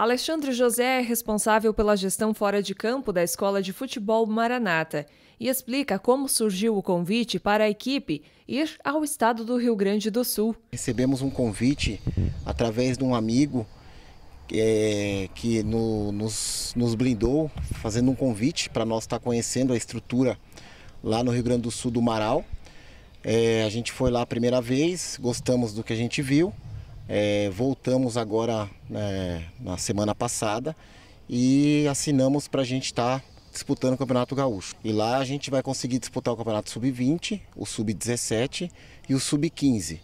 Alexandre José é responsável pela gestão fora de campo da Escola de Futebol Maranata e explica como surgiu o convite para a equipe ir ao estado do Rio Grande do Sul. Recebemos um convite através de um amigo é, que no, nos, nos, blindou, fazendo um convite para nós estar conhecendo a estrutura lá no Rio Grande do Sul do Marau. É, a gente foi lá a primeira vez, gostamos do que a gente viu é, voltamos agora né, na semana passada e assinamos para a gente estar tá disputando o Campeonato Gaúcho. E lá a gente vai conseguir disputar o Campeonato Sub-20, o Sub-17 e o Sub-15.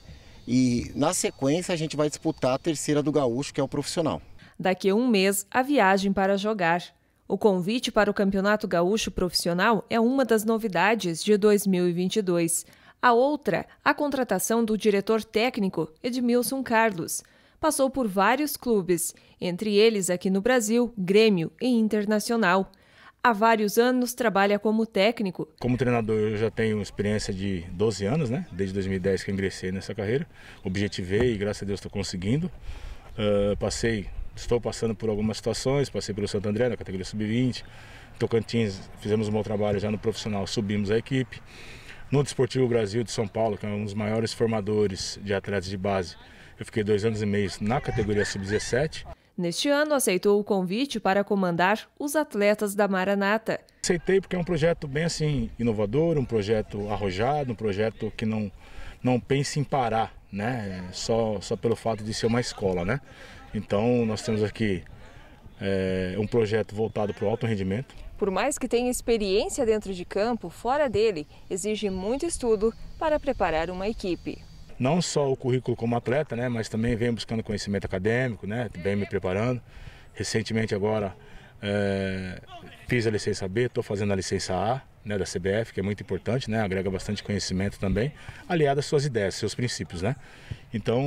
E na sequência a gente vai disputar a terceira do Gaúcho, que é o profissional. Daqui a um mês, a viagem para jogar. O convite para o Campeonato Gaúcho Profissional é uma das novidades de 2022. A outra, a contratação do diretor técnico Edmilson Carlos. Passou por vários clubes, entre eles aqui no Brasil, Grêmio e Internacional. Há vários anos trabalha como técnico. Como treinador, eu já tenho experiência de 12 anos, né? Desde 2010 que ingressei nessa carreira. Objetivei e graças a Deus estou conseguindo. Uh, passei, estou passando por algumas situações, passei pelo Santo André na categoria sub-20. Tocantins, fizemos um bom trabalho já no profissional, subimos a equipe no Desportivo Brasil de São Paulo, que é um dos maiores formadores de atletas de base. Eu fiquei dois anos e meio na categoria sub-17. Neste ano, aceitou o convite para comandar os atletas da Maranata. Aceitei porque é um projeto bem assim inovador, um projeto arrojado, um projeto que não, não pensa em parar, né? Só, só pelo fato de ser uma escola, né? Então, nós temos aqui é, um projeto voltado para o alto rendimento, por mais que tenha experiência dentro de campo, fora dele, exige muito estudo para preparar uma equipe. Não só o currículo como atleta, né, mas também venho buscando conhecimento acadêmico, né, bem me preparando. Recentemente agora é, fiz a licença B, estou fazendo a licença A né, da CBF, que é muito importante, né, agrega bastante conhecimento também, aliado às suas ideias, seus princípios. Né? Então,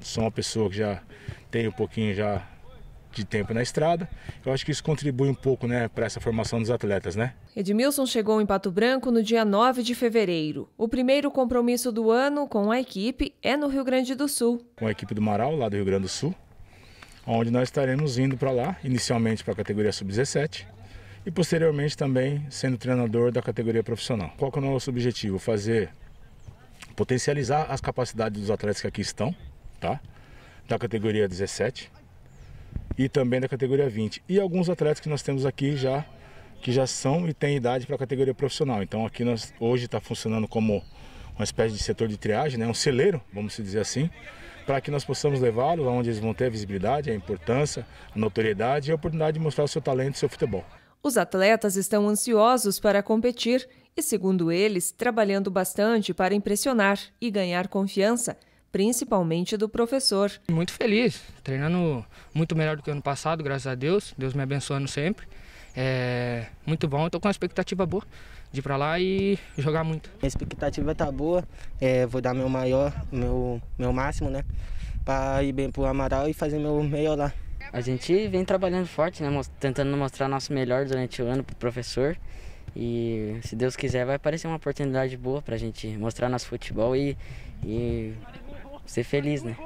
sou uma pessoa que já tem um pouquinho já de tempo na estrada. Eu acho que isso contribui um pouco né, para essa formação dos atletas. Né? Edmilson chegou em Pato Branco no dia 9 de fevereiro. O primeiro compromisso do ano com a equipe é no Rio Grande do Sul. Com a equipe do Marau, lá do Rio Grande do Sul, onde nós estaremos indo para lá, inicialmente para a categoria sub-17 e posteriormente também sendo treinador da categoria profissional. Qual que é o nosso objetivo? Fazer potencializar as capacidades dos atletas que aqui estão, tá? Da categoria 17 e também da categoria 20. E alguns atletas que nós temos aqui já que já são e têm idade para a categoria profissional. Então aqui nós hoje está funcionando como uma espécie de setor de triagem, né? um celeiro, vamos dizer assim, para que nós possamos levá-los aonde eles vão ter a visibilidade, a importância, a notoriedade e a oportunidade de mostrar o seu talento e o seu futebol. Os atletas estão ansiosos para competir e, segundo eles, trabalhando bastante para impressionar e ganhar confiança principalmente do professor. Muito feliz, treinando muito melhor do que ano passado, graças a Deus, Deus me abençoando sempre. É muito bom, estou com uma expectativa boa de ir para lá e jogar muito. Minha expectativa tá boa, é, vou dar meu maior, meu, meu máximo, né? Para ir bem pro Amaral e fazer meu melhor lá. A gente vem trabalhando forte, né? Tentando mostrar nosso melhor durante o ano pro professor. E se Deus quiser, vai aparecer uma oportunidade boa para a gente mostrar nosso futebol e, e ser feliz, né?